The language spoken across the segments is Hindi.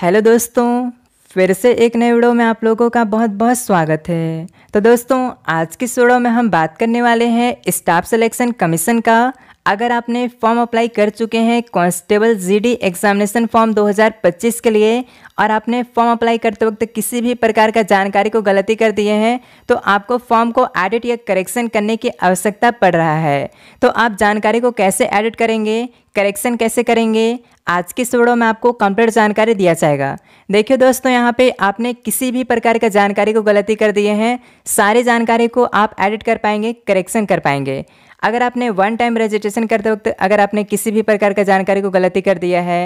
हेलो दोस्तों फिर से एक नए वीडियो में आप लोगों का बहुत बहुत स्वागत है तो दोस्तों आज की वीडियो में हम बात करने वाले हैं स्टाफ सिलेक्शन कमीशन का अगर आपने फॉर्म अप्लाई कर चुके हैं कांस्टेबल जीडी एग्जामिनेशन फॉर्म 2025 के लिए और आपने फॉर्म अप्लाई करते वक्त किसी भी प्रकार का जानकारी को गलती कर दिए हैं तो आपको फॉर्म को एडिट या करेक्शन करने की आवश्यकता पड़ रहा है तो आप जानकारी को कैसे एडिट करेंगे करेक्शन कैसे करेंगे आज की सोडो में आपको कंप्लीट जानकारी दिया जाएगा देखिए दोस्तों यहाँ पे आपने किसी भी प्रकार का जानकारी को गलती कर दिए हैं सारी जानकारी को आप एडिट कर पाएंगे करेक्शन कर पाएंगे अगर आपने वन टाइम रजिस्ट्रेशन करते वक्त अगर आपने किसी भी प्रकार का जानकारी को गलती कर दिया है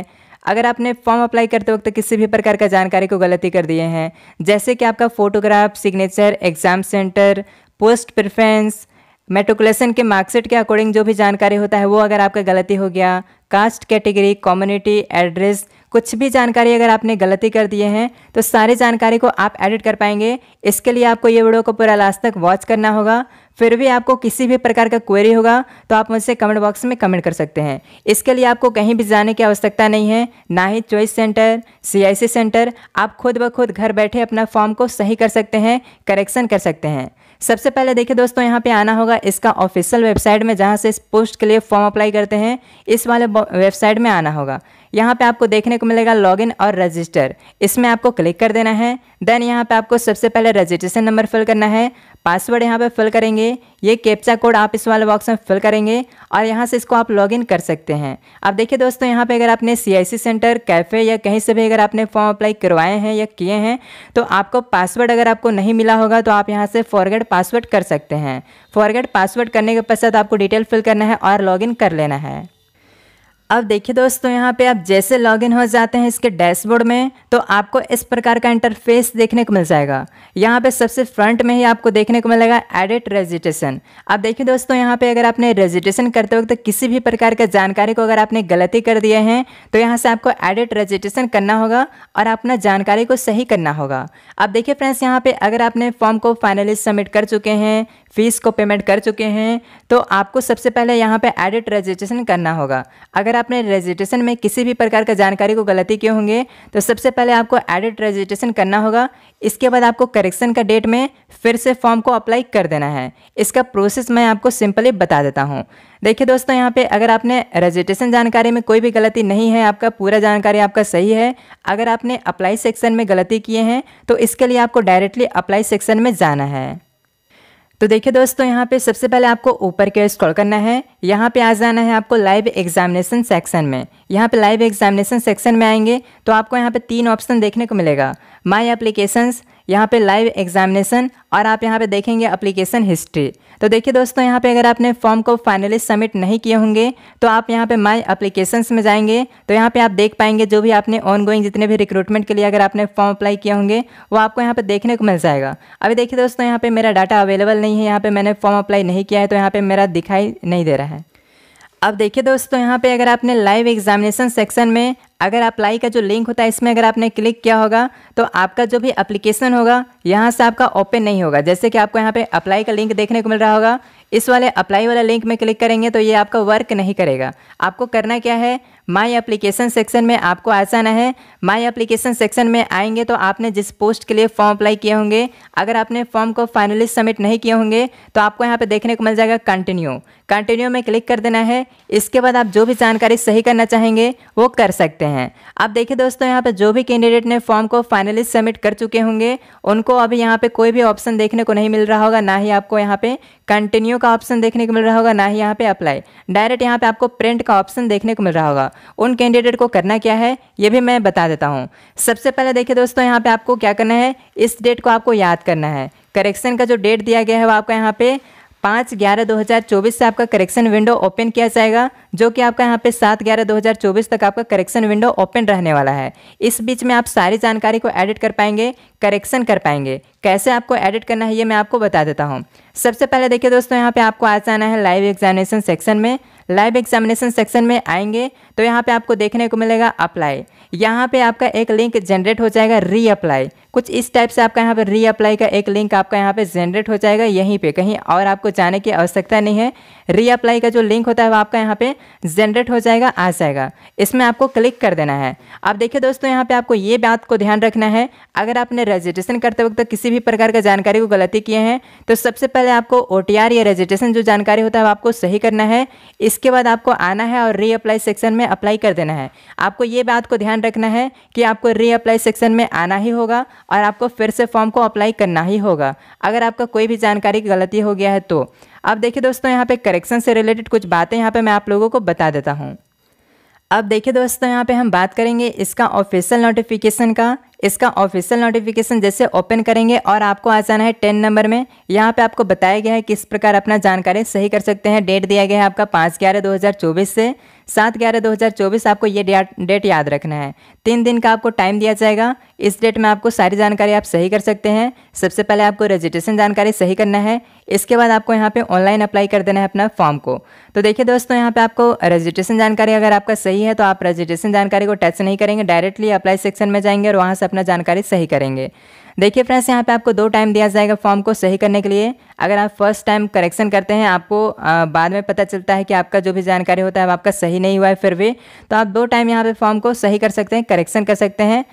अगर आपने फॉर्म अप्लाई करते वक्त किसी भी प्रकार का जानकारी को गलती कर दिए हैं जैसे कि आपका photograph signature exam centre post preference matriculation के मार्कशीट के अकॉर्डिंग जो भी जानकारी होता है वो अगर आपका गलती हो गया कास्ट कैटेगरी कम्युनिटी एड्रेस कुछ भी जानकारी अगर आपने गलती कर दिए हैं तो सारी जानकारी को आप एडिट कर पाएंगे इसके लिए आपको ये वीडियो को पूरा लास्ट तक वॉच करना होगा फिर भी आपको किसी भी प्रकार का क्वेरी होगा तो आप मुझसे कमेंट बॉक्स में कमेंट कर सकते हैं इसके लिए आपको कहीं भी जाने की आवश्यकता नहीं है ना ही चॉइस सेंटर सीआईसी सेंटर आप खुद ब खुद घर बैठे अपना फॉर्म को सही कर सकते हैं करेक्शन कर सकते हैं सबसे पहले देखिए दोस्तों यहाँ पे आना होगा इसका ऑफिशियल वेबसाइट में जहाँ से इस पोस्ट के लिए फॉर्म अप्लाई करते हैं इस वाले वेबसाइट में आना होगा यहाँ पे आपको देखने को मिलेगा लॉगिन और रजिस्टर इसमें आपको क्लिक कर देना है देन यहाँ पे आपको सबसे पहले रजिस्ट्रेशन नंबर फिल करना है पासवर्ड यहाँ पे फिल करेंगे ये कैप्चा कोड आप इस वाले बॉक्स में फिल करेंगे और यहाँ से इसको आप लॉगिन कर सकते हैं अब देखिए दोस्तों यहाँ पे अगर आपने सी सेंटर कैफ़े या कहीं से भी अगर आपने फॉर्म अप्लाई करवाए हैं या किए हैं तो आपको पासवर्ड अगर आपको नहीं मिला होगा तो आप यहाँ से फॉरगेड पासवर्ड कर सकते हैं फॉरगेड पासवर्ड करने के पश्चात आपको डिटेल फिल करना है और लॉगिन कर लेना है अब देखिए दोस्तों यहाँ पे आप जैसे लॉगिन हो जाते हैं इसके डैशबोर्ड में तो आपको इस प्रकार का इंटरफेस देखने को मिल जाएगा यहाँ पे सबसे फ्रंट में ही आपको देखने को मिलेगा एडिट रजिस्ट्रेशन अब देखिए दोस्तों यहाँ पे अगर आपने रजिस्ट्रेशन करते वक्त तो किसी भी प्रकार के जानकारी को अगर आपने गलती कर दिए हैं तो यहाँ से आपको एडिट रजिस्ट्रेशन करना होगा और अपना जानकारी को सही करना होगा अब देखिए फ्रेंड्स यहाँ पर अगर आपने फॉर्म को फाइनली सबमिट कर चुके हैं फीस को पेमेंट कर चुके हैं तो आपको सबसे पहले यहाँ पे एडिट रजिस्ट्रेशन करना होगा अगर आपने रजिस्ट्रेशन में किसी भी प्रकार का जानकारी को गलती किए होंगे तो सबसे पहले आपको एडिट रजिस्ट्रेशन करना होगा इसके बाद आपको करेक्शन का डेट में फिर से फॉर्म को अप्लाई कर देना है इसका प्रोसेस मैं आपको सिंपली बता देता हूँ देखिए दोस्तों यहाँ पे अगर आपने रजिस्ट्रेशन जानकारी में कोई भी गलती नहीं है आपका पूरा जानकारी आपका सही है अगर आपने अप्लाई सेक्शन में गलती किए हैं तो इसके लिए आपको डायरेक्टली अप्लाई सेक्शन में जाना है तो देखिए दोस्तों यहाँ पे सबसे पहले आपको ऊपर के स्क्रॉल करना है यहाँ पे आ जाना है आपको लाइव एग्जामिनेशन सेक्शन में यहाँ पे लाइव एग्जामिनेशन सेक्शन में आएंगे तो आपको यहाँ पे तीन ऑप्शन देखने को मिलेगा माय एप्लीकेशंस यहाँ पे लाइव एग्जामिनेशन और आप यहाँ पे देखेंगे अप्लीकेशन हिस्ट्री तो देखिए दोस्तों यहाँ पे अगर आपने फॉर्म को फाइनली सबमिट नहीं किए होंगे तो आप यहाँ पे माय अप्लीकेशंस में जाएंगे तो यहाँ पे आप देख पाएंगे जो भी आपने ऑनगोइंग जितने भी रिक्रूटमेंट के लिए अगर आपने फॉर्म अप्लाई किए होंगे वो आपको यहाँ पर देखने को मिल जाएगा अभी देखिए दोस्तों यहाँ पर मेरा डाटा अवेलेबल नहीं है यहाँ पर मैंने फॉर्म अप्लाई नहीं किया है तो यहाँ पर मेरा दिखाई नहीं दे रहा है अब देखिए दोस्तों यहाँ पे अगर आपने लाइव एग्जामिनेशन सेक्शन में अगर अप्लाई का जो लिंक होता है इसमें अगर आपने क्लिक किया होगा तो आपका जो भी अप्लीकेशन होगा यहाँ से आपका ओपन नहीं होगा जैसे कि आपको यहाँ पे अप्लाई का लिंक देखने को मिल रहा होगा इस वाले अप्लाई वाला लिंक में क्लिक करेंगे तो ये आपका वर्क नहीं करेगा आपको करना क्या है माई एप्लीकेशन सेक्शन में आपको ऐसा ना है माई एप्लीकेशन सेक्शन में आएंगे तो आपने जिस पोस्ट के लिए फॉर्म अप्लाई किए होंगे अगर आपने फॉर्म को फाइनली सबमिट नहीं किए होंगे तो आपको यहाँ पे देखने को मिल जाएगा कंटिन्यू कंटिन्यू में क्लिक कर देना है इसके बाद आप जो भी जानकारी सही करना चाहेंगे वो कर सकते हैं आप देखिए दोस्तों यहाँ पर जो भी कैंडिडेट ने फॉर्म को फाइनली सबमिट कर चुके होंगे उनको अभी यहाँ पर कोई भी ऑप्शन देखने को नहीं मिल रहा होगा ना ही आपको यहाँ पर कंटिन्यू का ऑप्शन देखने को मिल रहा होगा ना ही यहाँ पे अप्लाई डायरेक्ट यहाँ पे आपको प्रिंट का ऑप्शन देखने को मिल रहा होगा उन कैंडिडेट को करना क्या है ये भी मैं बता देता हूँ सबसे पहले देखिए दोस्तों यहाँ पे आपको क्या करना है इस डेट को आपको याद करना है करेक्शन का जो डेट दिया गया है वो आपका यहाँ पे पाँच ग्यारह दो हज़ार चौबीस से आपका करेक्शन विंडो ओपन किया जाएगा जो कि आपका यहाँ पे सात ग्यारह दो हज़ार चौबीस तक आपका करेक्शन विंडो ओपन रहने वाला है इस बीच में आप सारी जानकारी को एडिट कर पाएंगे करेक्शन कर पाएंगे कैसे आपको एडिट करना है ये मैं आपको बता देता हूँ सबसे पहले देखिए दोस्तों यहाँ पर आपको आ जाना है लाइव एग्जामिनेशन सेक्शन में लाइव एग्जामिनेशन सेक्शन में आएंगे तो यहाँ पर आपको देखने को मिलेगा अप्लाई यहाँ पर आपका एक लिंक जनरेट हो जाएगा री अप्लाई कुछ इस टाइप से आपका यहाँ पर रीअप्लाई का एक लिंक आपका यहाँ पर जनरेट हो जाएगा यहीं पर कहीं और आपको जाने की आवश्यकता नहीं है रीअप्लाई का जो लिंक होता है वो आपका यहाँ पर जनरेट हो जाएगा आ जाएगा इसमें आपको क्लिक कर देना है अब देखिए दोस्तों यहाँ पर आपको ये बात को ध्यान रखना है अगर आपने रजिस्ट्रेशन करते वक्त किसी भी प्रकार का जानकारी को गलती किए हैं तो सबसे पहले आपको ओ या रजिस्ट्रेशन जो जानकारी होता है आपको सही करना है इसके बाद आपको आना है और रीअप्लाई सेक्शन में अप्लाई कर देना है आपको ये बात को ध्यान रखना है कि आपको रीअप्लाई सेक्शन में आना ही होगा और आपको फिर से फॉर्म को अप्लाई करना ही होगा अगर आपका कोई भी जानकारी गलती हो गया है तो अब देखिए दोस्तों यहाँ पे करेक्शन से रिलेटेड कुछ बातें यहाँ पे मैं आप लोगों को बता देता हूँ अब देखिए दोस्तों यहाँ पे हम बात करेंगे इसका ऑफिशियल नोटिफिकेशन का इसका ऑफिशियल नोटिफिकेशन जैसे ओपन करेंगे और आपको आ जाना है टेन नंबर में यहाँ पे आपको बताया गया है किस प्रकार अपना जानकारी सही कर सकते हैं डेट दिया गया है आपका पाँच ग्यारह दो हज़ार चौबीस से सात ग्यारह दो हज़ार चौबीस आपको ये डेट याद रखना है तीन दिन का आपको टाइम दिया जाएगा इस डेट में आपको सारी जानकारी आप सही कर सकते हैं सबसे पहले आपको रजिस्ट्रेशन जानकारी सही करना है इसके बाद आपको यहाँ पे ऑनलाइन अप्लाई कर देना है अपना फॉर्म को तो देखिए दोस्तों यहाँ पे आपको रजिस्ट्रेशन जानकारी अगर आपका सही है तो आप रजिस्ट्रेशन जानकारी को टच नहीं करेंगे डायरेक्टली अप्लाई सेक्शन में जाएंगे और वहाँ से अपना जानकारी सही करेंगे देखिए फ्रेंड्स यहाँ पे आपको दो टाइम दिया जाएगा फॉर्म को सही करने के लिए अगर आप फर्स्ट टाइम करेक्शन करते हैं आपको आ, बाद में पता चलता है कि आपका जो भी जानकारी होता है आपका सही नहीं हुआ है फिर भी तो आप दो टाइम यहाँ पे फॉर्म को सही कर सकते हैं करेक्शन कर सकते हैं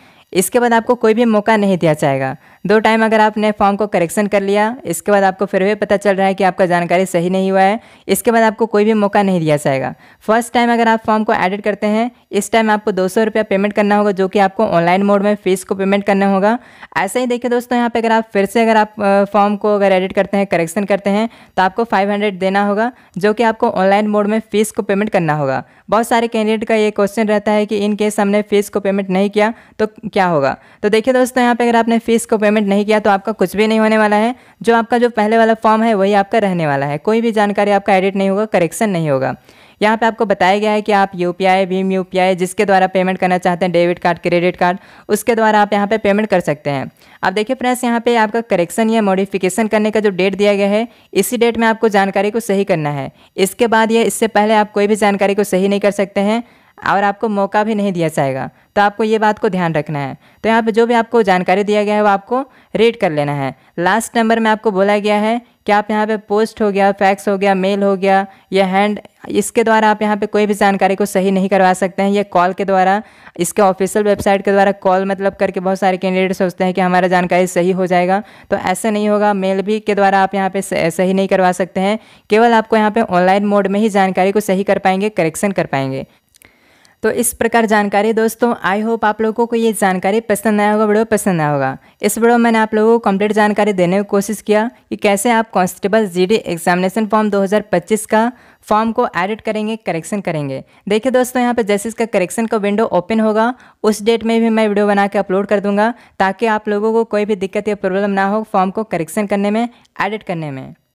इसके बाद आपको कोई भी मौका नहीं दिया जाएगा दो टाइम अगर आपने फॉर्म को करेक्शन कर लिया इसके बाद आपको फिर भी पता चल रहा है कि आपका जानकारी सही नहीं हुआ है इसके बाद आपको कोई भी मौका नहीं दिया जाएगा फर्स्ट टाइम अगर आप फॉर्म को एडिट करते हैं इस टाइम आपको दो सौ रुपया पेमेंट करना होगा जो कि आपको ऑनलाइन मोड में फीस को पेमेंट करना होगा ऐसे ही देखिए दोस्तों यहाँ पर अगर आप फिर से अगर आप फॉर्म को अगर एडिट करते हैं करेक्शन करते हैं तो आपको फाइव हंड्रेड देना होगा जो कि आपको ऑनलाइन मोड में फीस को पेमेंट करना होगा बहुत सारे कैंडिडेट का ये क्वेश्चन रहता है कि इन केस हमने फीस को पेमेंट नहीं किया तो क्या होगा तो देखिए दोस्तों यहाँ पर अगर आपने फीस को पेमेंट नहीं किया तो आपका कुछ भी नहीं होने वाला है जो आपका जो पहले वाला फॉर्म है वही आपका रहने वाला है कोई भी जानकारी आपका एडिट नहीं होगा करेक्शन नहीं होगा यहाँ पे आपको बताया गया है कि आप यू पी आई भीम यू पी आई जिसके द्वारा पेमेंट करना चाहते हैं डेबिट कार्ड क्रेडिट कार्ड उसके द्वारा आप यहाँ पे पेमेंट कर सकते हैं आप देखिए फ्रेंड्स यहाँ पे आपका करेक्शन या मॉडिफिकेशन करने का जो डेट दिया गया है इसी डेट में आपको जानकारी को सही करना है इसके बाद या इससे पहले आप कोई भी जानकारी को सही नहीं कर सकते हैं और आपको मौका भी नहीं दिया जाएगा तो आपको ये बात को ध्यान रखना है तो यहाँ पे जो भी आपको जानकारी दिया गया है वो आपको रीड कर लेना है लास्ट नंबर में आपको बोला गया है कि आप यहाँ पे पोस्ट हो गया फैक्स हो गया मेल हो गया या हैंड इसके द्वारा आप यहाँ पे कोई भी जानकारी को सही नहीं करवा सकते हैं या कॉल के द्वारा इसके ऑफिशियल वेबसाइट के द्वारा कॉल मतलब करके बहुत सारे कैंडिडेट सोचते हैं कि हमारा जानकारी सही हो जाएगा तो ऐसा नहीं होगा मेल भी के द्वारा आप यहाँ पर सही नहीं करवा सकते हैं केवल आपको यहाँ पर ऑनलाइन मोड में ही जानकारी को सही कर पाएंगे करेक्शन कर पाएंगे तो इस प्रकार जानकारी दोस्तों आई होप आप लोगों को ये जानकारी पसंद आया होगा वीडियो पसंद आया होगा इस वीडियो में मैंने आप लोगों को कंप्लीट जानकारी देने की कोशिश किया कि कैसे आप कांस्टेबल जीडी एग्जामिनेशन फॉर्म 2025 का फॉर्म को एडिट करेंगे करेक्शन करेंगे देखिए दोस्तों यहाँ पर जैसे इसका करेक्शन का विंडो ओपन होगा उस डेट में भी मैं वीडियो बना के अपलोड कर दूंगा ताकि आप लोगों को कोई भी दिक्कत या प्रॉब्लम ना हो फॉर्म को करेक्शन करने में एडिट करने में